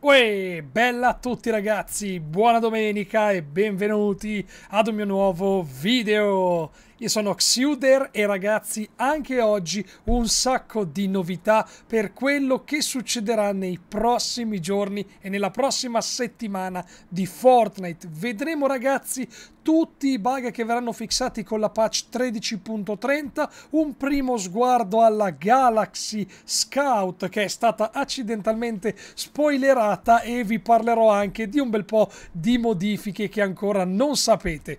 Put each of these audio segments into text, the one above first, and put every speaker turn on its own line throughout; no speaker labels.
Uè, bella a tutti ragazzi, buona domenica e benvenuti ad un mio nuovo video. Io sono Xuder e ragazzi anche oggi un sacco di novità per quello che succederà nei prossimi giorni e nella prossima settimana di Fortnite. Vedremo ragazzi tutti i bug che verranno fissati con la patch 13.30, un primo sguardo alla Galaxy Scout che è stata accidentalmente spoilerata e vi parlerò anche di un bel po' di modifiche che ancora non sapete.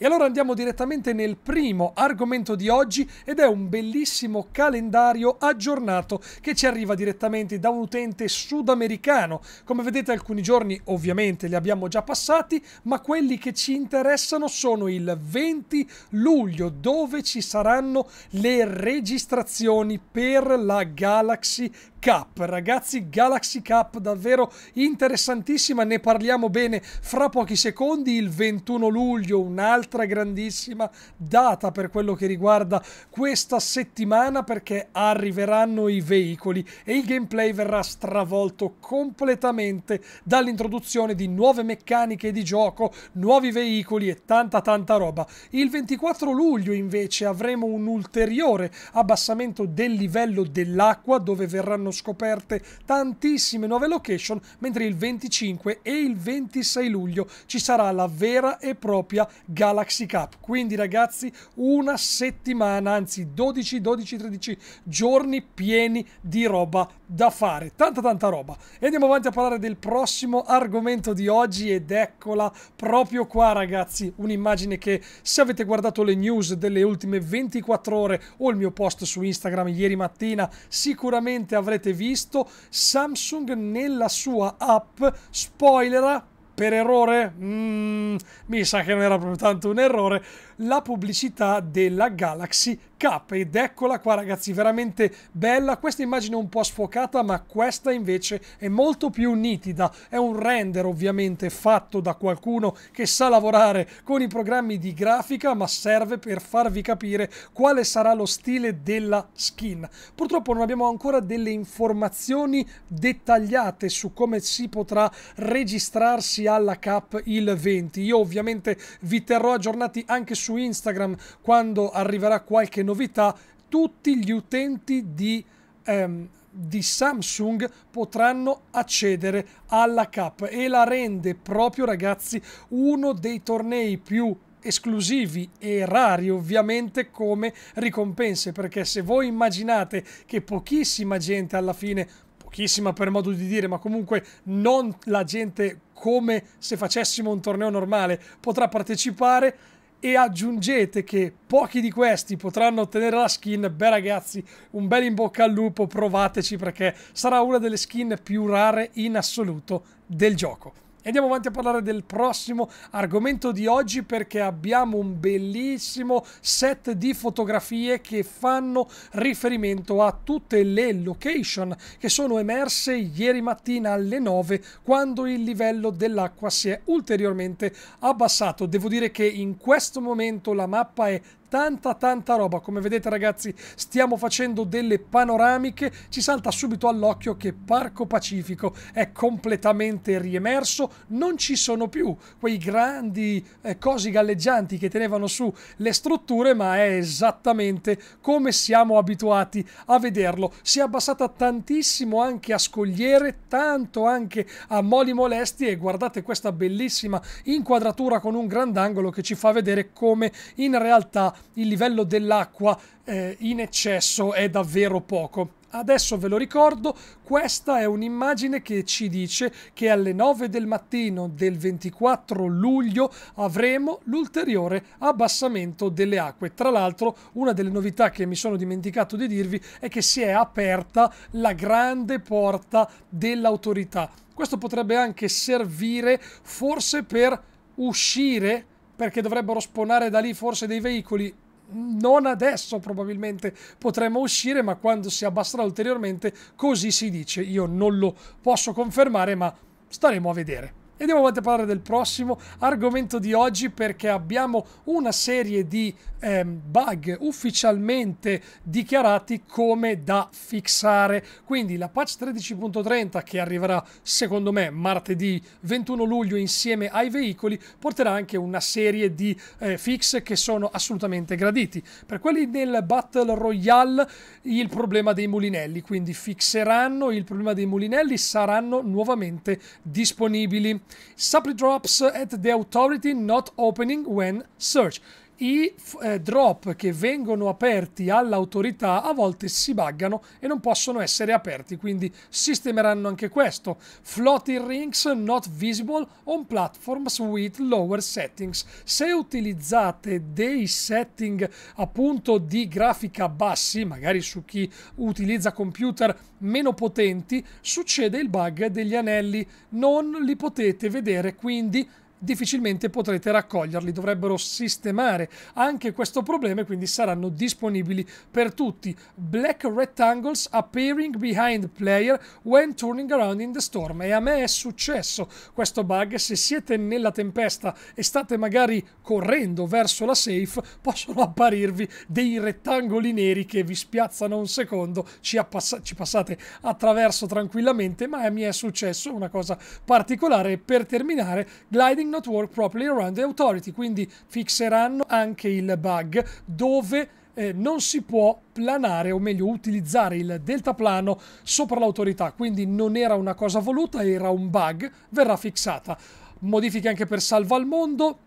E allora andiamo direttamente nel primo argomento di oggi ed è un bellissimo calendario aggiornato che ci arriva direttamente da un utente sudamericano. Come vedete alcuni giorni ovviamente li abbiamo già passati, ma quelli che ci interessano sono il 20 luglio dove ci saranno le registrazioni per la Galaxy Cup, ragazzi, Galaxy Cup davvero interessantissima, ne parliamo bene fra pochi secondi, il 21 luglio, un'altra grandissima data per quello che riguarda questa settimana perché arriveranno i veicoli e il gameplay verrà stravolto completamente dall'introduzione di nuove meccaniche di gioco, nuovi veicoli e tanta tanta roba. Il 24 luglio invece avremo un ulteriore abbassamento del livello dell'acqua dove verranno saranno scoperte tantissime nuove location, mentre il 25 e il 26 luglio ci sarà la vera e propria Galaxy Cup. Quindi ragazzi, una settimana, anzi 12, 12, 13 giorni pieni di roba da fare, tanta tanta roba. E andiamo avanti a parlare del prossimo argomento di oggi ed eccola proprio qua ragazzi, un'immagine che se avete guardato le news delle ultime 24 ore o il mio post su Instagram ieri mattina, sicuramente avrete avrete visto, Samsung nella sua app spoilera per errore. Mm, mi sa che non era proprio tanto un errore la pubblicità della Galaxy K ed eccola qua ragazzi veramente bella questa immagine è un po' sfocata ma questa invece è molto più nitida è un render ovviamente fatto da qualcuno che sa lavorare con i programmi di grafica ma serve per farvi capire quale sarà lo stile della skin purtroppo non abbiamo ancora delle informazioni dettagliate su come si potrà registrarsi alla cap il 20 io ovviamente vi terrò aggiornati anche su su Instagram quando arriverà qualche novità, tutti gli utenti di, ehm, di Samsung potranno accedere alla Cup e la rende proprio ragazzi uno dei tornei più esclusivi e rari ovviamente come ricompense perché se voi immaginate che pochissima gente alla fine pochissima per modo di dire ma comunque non la gente come se facessimo un torneo normale potrà partecipare e aggiungete che pochi di questi potranno ottenere la skin, beh ragazzi, un bel in bocca al lupo, provateci perché sarà una delle skin più rare in assoluto del gioco andiamo avanti a parlare del prossimo argomento di oggi perché abbiamo un bellissimo set di fotografie che fanno riferimento a tutte le location che sono emerse ieri mattina alle 9 quando il livello dell'acqua si è ulteriormente abbassato. Devo dire che in questo momento la mappa è tanta tanta roba. Come vedete ragazzi stiamo facendo delle panoramiche, ci salta subito all'occhio che Parco Pacifico è completamente riemerso, non ci sono più quei grandi eh, cosi galleggianti che tenevano su le strutture, ma è esattamente come siamo abituati a vederlo. Si è abbassata tantissimo anche a scogliere, tanto anche a moli molesti e guardate questa bellissima inquadratura con un grandangolo che ci fa vedere come in realtà il livello dell'acqua eh, in eccesso è davvero poco. Adesso ve lo ricordo, questa è un'immagine che ci dice che alle 9 del mattino del 24 luglio avremo l'ulteriore abbassamento delle acque. Tra l'altro una delle novità che mi sono dimenticato di dirvi è che si è aperta la grande porta dell'autorità. Questo potrebbe anche servire forse per uscire perché dovrebbero spawnare da lì forse dei veicoli non adesso probabilmente potremmo uscire, ma quando si abbasserà ulteriormente, così si dice. Io non lo posso confermare, ma staremo a vedere. E andiamo avanti a parlare del prossimo argomento di oggi perché abbiamo una serie di eh, bug ufficialmente dichiarati come da fixare. Quindi la patch 13.30 che arriverà secondo me martedì 21 luglio insieme ai veicoli porterà anche una serie di eh, fix che sono assolutamente graditi. Per quelli del Battle Royale il problema dei mulinelli, quindi fixeranno il problema dei mulinelli, saranno nuovamente disponibili. Supply drops at the authority not opening when searched. i eh, drop che vengono aperti all'autorità a volte si buggano e non possono essere aperti, quindi sistemeranno anche questo. Floating rings not visible on platforms with lower settings. Se utilizzate dei setting appunto di grafica bassi, magari su chi utilizza computer meno potenti, succede il bug degli anelli, non li potete vedere, quindi difficilmente potrete raccoglierli, dovrebbero sistemare anche questo problema e quindi saranno disponibili per tutti. Black rectangles appearing behind player when turning around in the storm e a me è successo questo bug, se siete nella tempesta e state magari correndo verso la safe possono apparirvi dei rettangoli neri che vi spiazzano un secondo, ci, appass- ci passate attraverso tranquillamente, ma a me è successo una cosa particolare per terminare gliding not work properly around the authority, quindi fixeranno anche il bug dove eh, non si può planare o meglio utilizzare il deltaplano sopra l'autorità, quindi non era una cosa voluta, era un bug, verrà fixata. Modifiche anche per salva al mondo,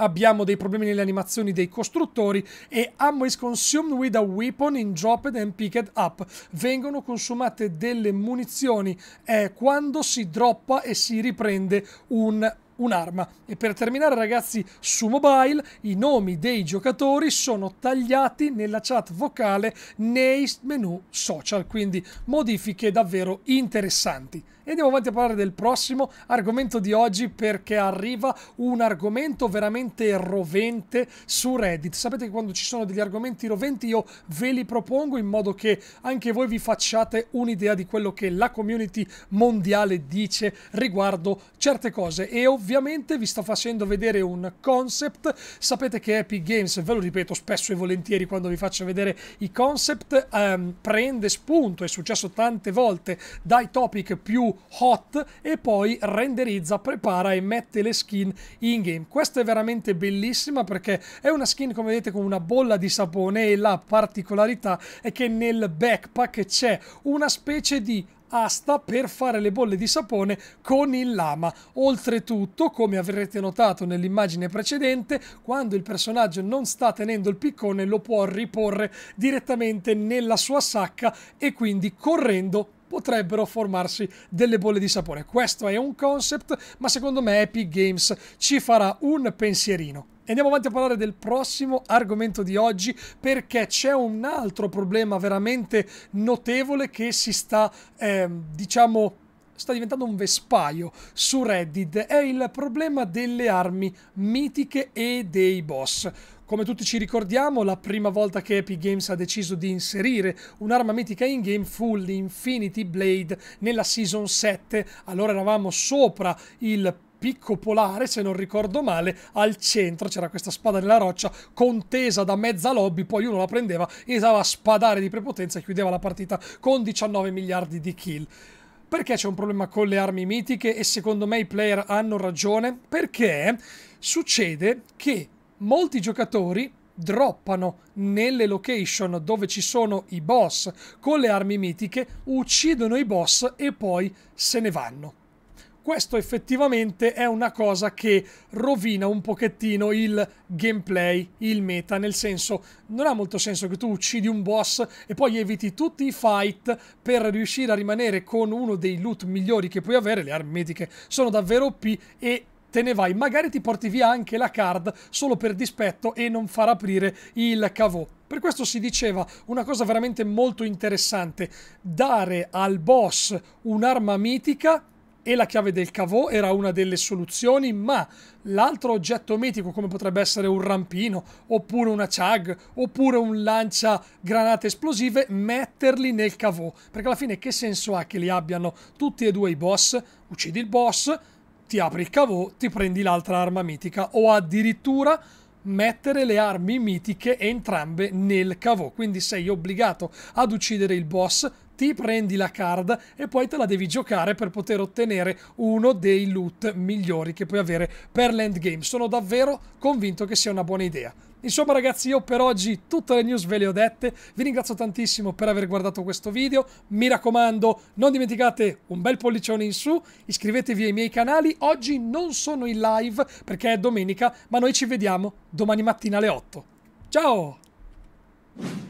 abbiamo dei problemi nelle animazioni dei costruttori e ammo is consumed with a weapon in dropped and picked up. Vengono consumate delle munizioni eh, quando si droppa e si riprende un un'arma. E per terminare ragazzi su mobile i nomi dei giocatori sono tagliati nella chat vocale nei menu social, quindi modifiche davvero interessanti. E andiamo avanti a parlare del prossimo argomento di oggi perché arriva un argomento veramente rovente su Reddit. Sapete che quando ci sono degli argomenti roventi io ve li propongo in modo che anche voi vi facciate un'idea di quello che la community mondiale dice riguardo certe cose. E ovviamente vi sto facendo vedere un concept. Sapete che Epic Games, ve lo ripeto spesso e volentieri quando vi faccio vedere i concept, ehm, prende spunto, è successo tante volte, dai topic più hot e poi renderizza, prepara e mette le skin in game. Questa è veramente bellissima perché è una skin come vedete con una bolla di sapone e la particolarità è che nel backpack c'è una specie di asta per fare le bolle di sapone con il lama. Oltretutto, come avrete notato nell'immagine precedente, quando il personaggio non sta tenendo il piccone lo può riporre direttamente nella sua sacca e quindi correndo potrebbero formarsi delle bolle di sapore. Questo è un concept, ma secondo me Epic Games ci farà un pensierino. Andiamo avanti a parlare del prossimo argomento di oggi perché c'è un altro problema veramente notevole che si sta, eh, diciamo, sta diventando un vespaio su Reddit è il problema delle armi mitiche e dei boss. Come tutti ci ricordiamo, la prima volta che Epic Games ha deciso di inserire un'arma mitica in game fu l'Infinity Blade nella Season 7. Allora eravamo sopra il picco polare, se non ricordo male, al centro c'era questa spada nella roccia contesa da mezza lobby, poi uno la prendeva, iniziava a spadare di prepotenza e chiudeva la partita con 19 miliardi di kill. Perché c'è un problema con le armi mitiche e secondo me i player hanno ragione? Perché succede che molti giocatori droppano nelle location dove ci sono i boss con le armi mitiche, uccidono i boss e poi se ne vanno questo effettivamente è una cosa che rovina un pochettino il gameplay, il meta, nel senso non ha molto senso che tu uccidi un boss e poi eviti tutti i fight per riuscire a rimanere con uno dei loot migliori che puoi avere, le armi mediche sono davvero OP e te ne vai, magari ti porti via anche la card solo per dispetto e non far aprire il cavò. Per questo si diceva una cosa veramente molto interessante, dare al boss un'arma mitica e la chiave del cavò era una delle soluzioni, ma l'altro oggetto mitico come potrebbe essere un rampino, oppure una chag, oppure un lancia granate esplosive, metterli nel cavò. Perché alla fine che senso ha che li abbiano tutti e due i boss? Uccidi il boss, ti apri il cavò, ti prendi l'altra arma mitica o addirittura mettere le armi mitiche entrambe nel cavò. Quindi sei obbligato ad uccidere il boss ti prendi la card e poi te la devi giocare per poter ottenere uno dei loot migliori che puoi avere per l'endgame. Sono davvero convinto che sia una buona idea. Insomma ragazzi io per oggi tutte le news ve le ho dette, vi ringrazio tantissimo per aver guardato questo video, mi raccomando non dimenticate un bel pollicione in su, iscrivetevi ai miei canali, oggi non sono in live perché è domenica ma noi ci vediamo domani mattina alle 8. Ciao!